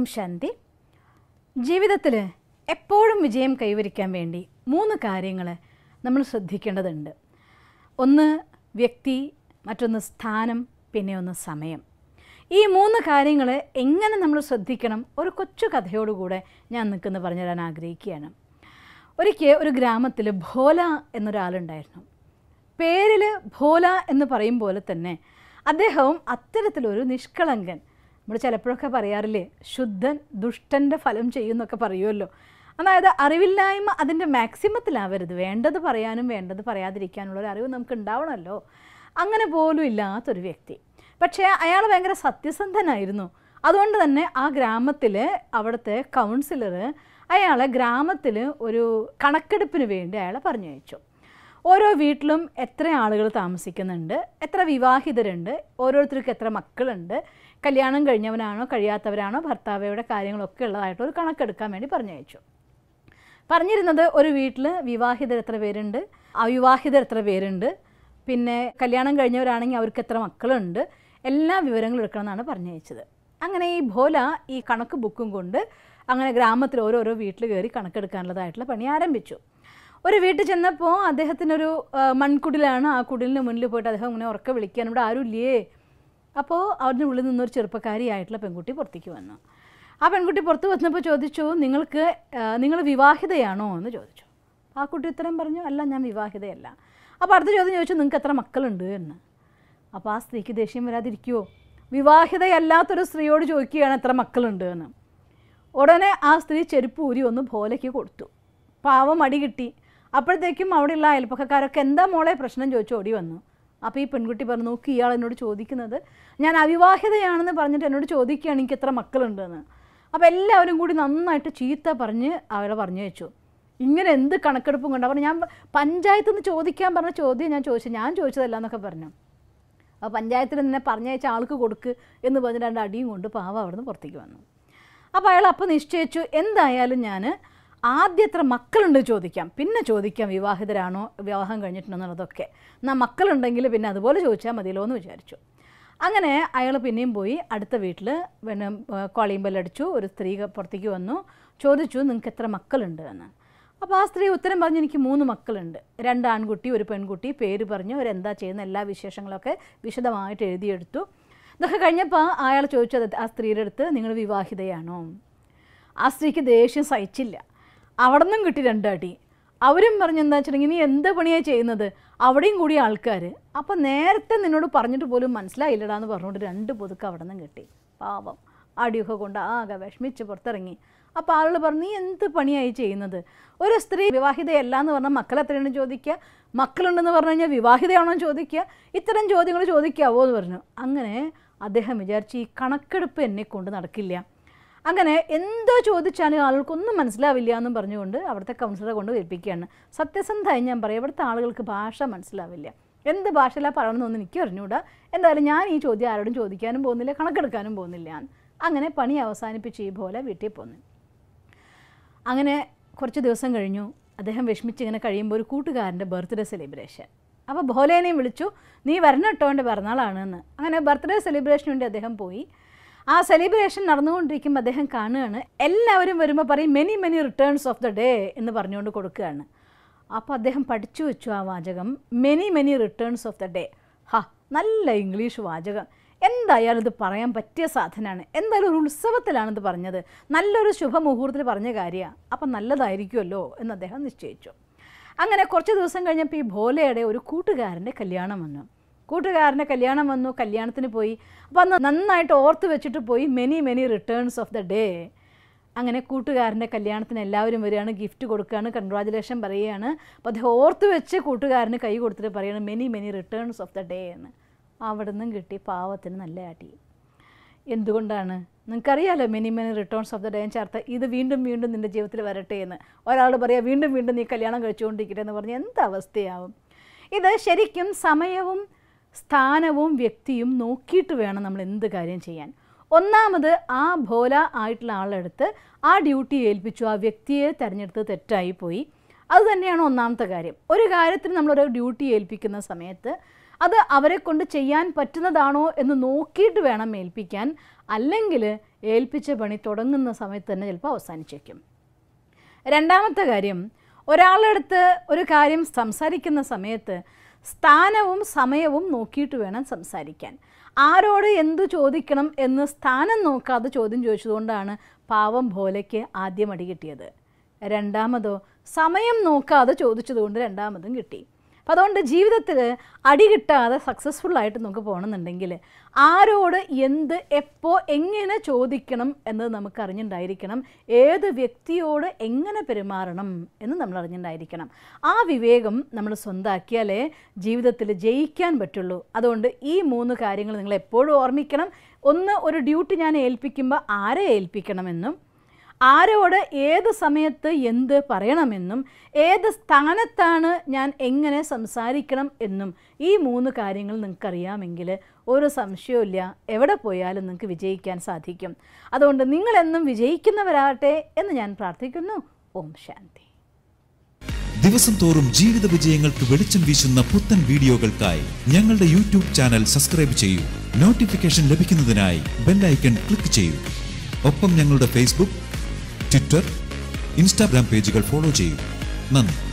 ഓം ശാന്തി ജീവിതത്തിൽ എപ്പോഴും വിജയം കൈവരിക്കാൻ വേണ്ടി മൂന്ന് കാര്യങ്ങൾ നമ്മൾ ശ്രദ്ധിക്കേണ്ടതുണ്ട് ഒന്ന് വ്യക്തി മറ്റൊന്ന് സ്ഥാനം പിന്നെ ഒന്ന് സമയം ഈ മൂന്ന് കാര്യങ്ങൾ എങ്ങനെ നമ്മൾ ശ്രദ്ധിക്കണം ഒരു കൊച്ചു കഥയോടുകൂടെ ഞാൻ നിൽക്കുന്ന പറഞ്ഞു തരാൻ ആഗ്രഹിക്കുകയാണ് ഒരിക്കൽ ഒരു ഗ്രാമത്തിൽ ഭോല എന്നൊരാളുണ്ടായിരുന്നു പേരിൽ ഭോല എന്ന് പറയും പോലെ തന്നെ അദ്ദേഹവും അത്തരത്തിലൊരു നിഷ്കളങ്കൻ നമ്മൾ ചിലപ്പോഴൊക്കെ പറയാറില്ലേ ശുദ്ധൻ ദുഷ്ടൻ്റെ ഫലം ചെയ്യുമെന്നൊക്കെ പറയുമല്ലോ അതായത് അറിവില്ലായ്മ അതിൻ്റെ മാക്സിമത്തിലാവരുത് വേണ്ടത് പറയാനും വേണ്ടത് പറയാതിരിക്കാനുള്ള ഒരു അറിവ് നമുക്ക് ഉണ്ടാവണമല്ലോ അങ്ങനെ പോലും ഇല്ലാത്തൊരു വ്യക്തി പക്ഷേ അയാൾ ഭയങ്കര സത്യസന്ധനായിരുന്നു അതുകൊണ്ട് തന്നെ ആ ഗ്രാമത്തിൽ അവിടുത്തെ കൗൺസിലർ അയാളെ ഗ്രാമത്തിൽ ഒരു കണക്കെടുപ്പിന് വേണ്ടി അയാളെ പറഞ്ഞയച്ചു ഓരോ വീട്ടിലും എത്ര ആളുകൾ താമസിക്കുന്നുണ്ട് എത്ര വിവാഹിതരുണ്ട് ഓരോരുത്തർക്കും എത്ര മക്കളുണ്ട് കല്യാണം കഴിഞ്ഞവനാണോ കഴിയാത്തവരാണോ ഭർത്താവയുടെ കാര്യങ്ങളൊക്കെ ഉള്ളതായിട്ട് ഒരു കണക്കെടുക്കാൻ വേണ്ടി പറഞ്ഞയച്ചു പറഞ്ഞിരുന്നത് ഒരു വീട്ടിൽ വിവാഹിതർ എത്ര പേരുണ്ട് അവിവാഹിതർ എത്ര പേരുണ്ട് പിന്നെ കല്യാണം കഴിഞ്ഞവരാണെങ്കിൽ അവർക്ക് എത്ര മക്കളുണ്ട് എല്ലാ വിവരങ്ങളും എടുക്കണമെന്നാണ് പറഞ്ഞയച്ചത് അങ്ങനെ ഈ ഭോല ഈ കണക്ക് ബുക്കും കൊണ്ട് അങ്ങനെ ഗ്രാമത്തിൽ ഓരോരോ വീട്ടിൽ കയറി കണക്കെടുക്കാനുള്ളതായിട്ടുള്ള പണി ആരംഭിച്ചു ഒരു വീട്ടിൽ ചെന്നപ്പോൾ അദ്ദേഹത്തിനൊരു മൺകുടിലാണ് ആ കുടിലിന് മുന്നിൽ പോയിട്ട് അദ്ദേഹം ഇങ്ങനെ ഉറക്കെ വിളിക്കാൻ ഇവിടെ ആരുമില്ലേ അപ്പോൾ അവരുടെ ഉള്ളിൽ നിന്നൊരു ചെറുപ്പക്കാരിയായിട്ടുള്ള പെൺകുട്ടി പുറത്തേക്ക് വന്നു ആ പെൺകുട്ടി പുറത്ത് വന്നപ്പോൾ ചോദിച്ചു നിങ്ങൾക്ക് നിങ്ങൾ വിവാഹിതയാണോ എന്ന് ചോദിച്ചു ആ കുട്ടി ഉത്തരം പറഞ്ഞു അല്ല ഞാൻ വിവാഹിതയല്ല അപ്പോൾ അടുത്ത ചോദ്യം ചോദിച്ചു നിങ്ങൾക്ക് എത്ര മക്കളുണ്ട് എന്ന് അപ്പോൾ ആ സ്ത്രീക്ക് ദേഷ്യം വരാതിരിക്കുമോ വിവാഹിതയല്ലാത്തൊരു സ്ത്രീയോട് ചോദിക്കുകയാണ് എത്ര മക്കളുണ്ട് എന്ന് ഉടനെ ആ സ്ത്രീ ചെരുപ്പ് ഊരി ഒന്ന് ഭോലയ്ക്ക് കൊടുത്തു പാവം അടി കിട്ടി അപ്പോഴത്തേക്കും അവിടെയുള്ള അയൽപ്പക്കക്കാരൊക്കെ എന്താ മോളെ പ്രശ്നം ചോദിച്ചു ഓടി വന്നു അപ്പോൾ ഈ പെൺകുട്ടി പറഞ്ഞു നോക്കി ഇയാൾ എന്നോട് ചോദിക്കുന്നത് ഞാൻ അവിവാഹിതയാണെന്ന് പറഞ്ഞിട്ട് എന്നോട് ചോദിക്കുകയാണ് എനിക്ക് എത്ര മക്കളുണ്ടെന്ന് അപ്പോൾ എല്ലാവരും കൂടി നന്നായിട്ട് ചീത്ത പറഞ്ഞ് അവളെ പറഞ്ഞു വെച്ചു ഇങ്ങനെ എന്ത് കണക്കെടുപ്പും കൊണ്ട് അപ്പോൾ ഞാൻ പഞ്ചായത്തിൽ നിന്ന് ചോദിക്കാൻ പറഞ്ഞ ചോദ്യം ഞാൻ ചോദിച്ചു ഞാൻ ചോദിച്ചതല്ല എന്നൊക്കെ പറഞ്ഞു അപ്പോൾ പഞ്ചായത്തിൽ നിന്നെ പറഞ്ഞയച്ച ആൾക്ക് കൊടുക്ക് എന്ന് പറഞ്ഞ് രണ്ട് അടിയും കൊണ്ട് പാവ നിന്ന് പുറത്തേക്ക് വന്നു അപ്പോൾ അയാൾ അപ്പോൾ നിശ്ചയിച്ചു എന്തായാലും ഞാൻ ആദ്യം എത്ര മക്കളുണ്ട് ചോദിക്കാം പിന്നെ ചോദിക്കാം വിവാഹിതരാണോ വിവാഹം കഴിഞ്ഞിട്ടുണ്ടെന്നുള്ളതൊക്കെ എന്നാൽ മക്കളുണ്ടെങ്കിൽ പിന്നെ അതുപോലെ ചോദിച്ചാൽ മതിയല്ലോ എന്ന് വിചാരിച്ചു അങ്ങനെ അയാൾ പിന്നെയും പോയി അടുത്ത വീട്ടിൽ പിന്നെ കോളിയും ബെല്ലടിച്ചു ഒരു സ്ത്രീ പുറത്തേക്ക് വന്നു ചോദിച്ചു നിങ്ങൾക്ക് എത്ര മക്കളുണ്ട് എന്ന് അപ്പോൾ ആ സ്ത്രീ ഉത്തരം പറഞ്ഞു എനിക്ക് മൂന്ന് മക്കളുണ്ട് രണ്ട് ആൺകുട്ടി ഒരു പെൺകുട്ടി പേര് പറഞ്ഞു അവരെന്താ ചെയ്യുന്ന എല്ലാ വിശേഷങ്ങളൊക്കെ വിശദമായിട്ട് എഴുതിയെടുത്തു ഇതൊക്കെ കഴിഞ്ഞപ്പോൾ അയാൾ ചോദിച്ചത് ആ സ്ത്രീയുടെ അടുത്ത് നിങ്ങൾ വിവാഹിതയാണോ ആ സ്ത്രീക്ക് ദേഷ്യം സഹിച്ചില്ല അവിടെ നിന്നും കിട്ടി രണ്ടടി അവരും പറഞ്ഞു എന്താ വെച്ചിട്ടുണ്ടെങ്കിൽ നീ എന്ത് പണിയാണ് ചെയ്യുന്നത് അവിടെയും കൂടി ആൾക്കാർ അപ്പം നേരത്തെ നിന്നോട് പറഞ്ഞിട്ട് പോലും മനസ്സിലായില്ലടാ എന്ന് പറഞ്ഞുകൊണ്ട് രണ്ട് പുതുക്ക് അവിടെ നിന്നും കിട്ടി പാവം അടിയൊക്കെ കൊണ്ട് ആകെ വിഷമിച്ച് പുറത്തിറങ്ങി അപ്പോൾ ആളുകൾ പറഞ്ഞു നീ എന്ത് പണിയായി ചെയ്യുന്നത് ഒരു സ്ത്രീ വിവാഹിതയല്ല എന്ന് പറഞ്ഞാൽ മക്കൾ എത്രയാണെന്ന് ചോദിക്കുക മക്കളുണ്ടെന്ന് പറഞ്ഞു കഴിഞ്ഞാൽ വിവാഹിതയാണോ എന്ന് ചോദിക്കുക ഇത്തരം ചോദ്യങ്ങൾ ചോദിക്കാവോ എന്ന് പറഞ്ഞു അങ്ങനെ അദ്ദേഹം വിചാരിച്ച് ഈ കണക്കെടുപ്പ് എന്നെ കൊണ്ട് നടക്കില്ല അങ്ങനെ എന്തോ ചോദിച്ചാലും ആളുകൾക്കൊന്നും മനസ്സിലാവില്ല എന്നും പറഞ്ഞുകൊണ്ട് അവിടുത്തെ കൗൺസിലറെ കൊണ്ട് ഏൽപ്പിക്കുകയാണ് സത്യസന്ധമായി ഞാൻ പറയും ഇവിടുത്തെ ആളുകൾക്ക് ഭാഷ മനസ്സിലാവില്ല എന്ത് ഭാഷയിലാണ് പറയണമെന്നൊന്നും എനിക്ക് അറിഞ്ഞുകൂടാ എന്തായാലും ഞാൻ ഈ ചോദ്യം ആരോടും ചോദിക്കാനും പോകുന്നില്ല കണക്കെടുക്കാനും പോകുന്നില്ല അങ്ങനെ പണി അവസാനിപ്പിച്ച് ഈ പോലെ വീട്ടിൽ പോന്നു അങ്ങനെ കുറച്ച് ദിവസം കഴിഞ്ഞു അദ്ദേഹം വിഷമിച്ച് ഇങ്ങനെ കഴിയുമ്പോൾ ഒരു കൂട്ടുകാരൻ്റെ ബർത്ത്ഡേ സെലിബ്രേഷൻ അപ്പോൾ ബോലേനെയും വിളിച്ചു നീ വരണം കേട്ടോ എൻ്റെ പിറന്നാളാണെന്ന് അങ്ങനെ ബർത്ത്ഡേ സെലിബ്രേഷന് വേണ്ടി അദ്ദേഹം പോയി ആ സെലിബ്രേഷൻ നടന്നുകൊണ്ടിരിക്കുമ്പോൾ അദ്ദേഹം കാണുകയാണ് എല്ലാവരും വരുമ്പോൾ പറയും many many returns of the day എന്ന് പറഞ്ഞുകൊണ്ട് കൊടുക്കുകയാണ് അപ്പോൾ അദ്ദേഹം പഠിച്ചു വെച്ചു ആ വാചകം many many returns of the day ഹാ നല്ല ഇംഗ്ലീഷ് വാചകം എന്തായാലും ഇത് പറയാൻ പറ്റിയ സാധനമാണ് എന്തായാലും ഒരു ഉത്സവത്തിലാണിത് പറഞ്ഞത് നല്ലൊരു ശുഭമുഹൂർത്തത്തിൽ പറഞ്ഞ കാര്യമാണ് അപ്പം നല്ലതായിരിക്കുമല്ലോ എന്ന് അദ്ദേഹം നിശ്ചയിച്ചു അങ്ങനെ കുറച്ച് ദിവസം കഴിഞ്ഞപ്പോൾ ഈ ഭോലയുടെ ഒരു കൂട്ടുകാരൻ്റെ കല്യാണം വന്നു കൂട്ടുകാരൻ്റെ കല്യാണം വന്നു കല്യാണത്തിന് പോയി അപ്പോൾ അന്ന് നന്നായിട്ട് ഓർത്ത് വെച്ചിട്ട് പോയി many many returns of the day അങ്ങനെ കൂട്ടുകാരൻ്റെ കല്യാണത്തിന് എല്ലാവരും വരികയാണ് ഗിഫ്റ്റ് കൊടുക്കുകയാണ് കൺഗ്രാജുലേഷൻ പറയുകയാണ് അപ്പോൾ അദ്ദേഹം ഓർത്ത് വെച്ച് കൂട്ടുകാരന് കൈ കൊടുത്തിട്ട് പറയുകയാണ് many many returns of the day എന്ന് അവിടെ നിന്നും കിട്ടി പാവത്തിന് നല്ല ആട്ടി എന്തുകൊണ്ടാണ് നിനക്കറിയാലോ many many returns of the day ചേർത്ത് ഇത് വീണ്ടും വീണ്ടും നിൻ്റെ ജീവിതത്തിൽ വരട്ടെ എന്ന് ഒരാൾ പറയുക വീണ്ടും വീണ്ടും നീ കല്യാണം കഴിച്ചുകൊണ്ടിരിക്കട്ടെ എന്ന് പറഞ്ഞ് എന്ത് അവസ്ഥയാവും ഇത് ശരിക്കും സമയവും സ്ഥാനവും വ്യക്തിയും നോക്കിയിട്ട് വേണം നമ്മൾ എന്ത് കാര്യം ചെയ്യാൻ ഒന്നാമത് ആ ഭോല ആയിട്ടുള്ള ആളെടുത്ത് ആ ഡ്യൂട്ടി ഏൽപ്പിച്ചു ആ വ്യക്തിയെ തിരഞ്ഞെടുത്ത് തെറ്റായി പോയി അത് തന്നെയാണ് ഒന്നാമത്തെ കാര്യം ഒരു കാര്യത്തിന് നമ്മളൊരു ഡ്യൂട്ടി ഏൽപ്പിക്കുന്ന സമയത്ത് അത് അവരെ കൊണ്ട് ചെയ്യാൻ പറ്റുന്നതാണോ എന്ന് നോക്കിയിട്ട് വേണം ഏൽപ്പിക്കാൻ അല്ലെങ്കിൽ ഏൽപ്പിച്ച പണി തുടങ്ങുന്ന സമയത്ത് തന്നെ ചിലപ്പോൾ അവസാനിച്ചേക്കും രണ്ടാമത്തെ കാര്യം ഒരാളെടുത്ത് ഒരു കാര്യം സംസാരിക്കുന്ന സമയത്ത് സ്ഥാനവും സമയവും നോക്കിയിട്ട് വേണം സംസാരിക്കാൻ ആരോട് എന്തു ചോദിക്കണം എന്ന് സ്ഥാനം നോക്കാതെ ചോദ്യം ചോദിച്ചതുകൊണ്ടാണ് പാവം ഭോലയ്ക്ക് ആദ്യം അടി കിട്ടിയത് രണ്ടാമതോ സമയം നോക്കാതെ ചോദിച്ചതുകൊണ്ട് രണ്ടാമതും കിട്ടി അതുകൊണ്ട് ജീവിതത്തിൽ അടി കിട്ടാതെ സക്സസ്ഫുള്ളായിട്ട് നമുക്ക് പോകണമെന്നുണ്ടെങ്കിൽ ആരോട് എന്ത് എപ്പോൾ എങ്ങനെ ചോദിക്കണം എന്നത് നമുക്ക് അറിഞ്ഞിട്ടുണ്ടായിരിക്കണം ഏത് വ്യക്തിയോട് എങ്ങനെ പെരുമാറണം എന്ന് നമ്മൾ അറിഞ്ഞിട്ടുണ്ടായിരിക്കണം ആ വിവേകം നമ്മൾ സ്വന്താക്കിയാലേ ജീവിതത്തിൽ ജയിക്കാൻ പറ്റുള്ളൂ അതുകൊണ്ട് ഈ മൂന്ന് കാര്യങ്ങൾ നിങ്ങൾ എപ്പോഴും ഓർമ്മിക്കണം ഒന്ന് ഒരു ഡ്യൂട്ടി ഞാൻ ഏൽപ്പിക്കുമ്പോൾ ആരെ ഏൽപ്പിക്കണമെന്നും ആരോട് ഏത് സമയത്ത് എന്ത് പറയണമെന്നും ഏത് സ്ഥാനത്താണ് ഞാൻ എങ്ങനെ സംസാരിക്കണം എന്നും ഈ മൂന്ന് കാര്യങ്ങൾ നിങ്ങൾക്കറിയാമെങ്കിൽ ഒരു സംശയവുമില്ല എവിടെ പോയാലും നിങ്ങൾക്ക് വിജയിക്കാൻ സാധിക്കും അതുകൊണ്ട് നിങ്ങളെന്നും വിജയിക്കുന്നവരാകട്ടെ എന്ന് ഞാൻ പ്രാർത്ഥിക്കുന്നു ഓം ശാന്തി ദിവസം തോറും ജീവിത വിജയങ്ങൾക്ക് വെളിച്ചം വീശുന്ന പുത്തൻ വീഡിയോകൾക്കായി ഞങ്ങളുടെ യൂട്യൂബ് ചാനൽ സബ്സ്ക്രൈബ് ചെയ്യൂ നോട്ടിഫിക്കേഷൻ ലഭിക്കുന്നതിനായി ബെല്ലൈക്കൺ ക്ലിക്ക് ചെയ്യൂ ഒപ്പം ഞങ്ങളുടെ ഫേസ്ബുക്ക് ട്വിറ്റർ ഇൻസ്റ്റാഗ്രാം പേജുകൾ ഫോളോ ചെയ്യൂ നന്ദി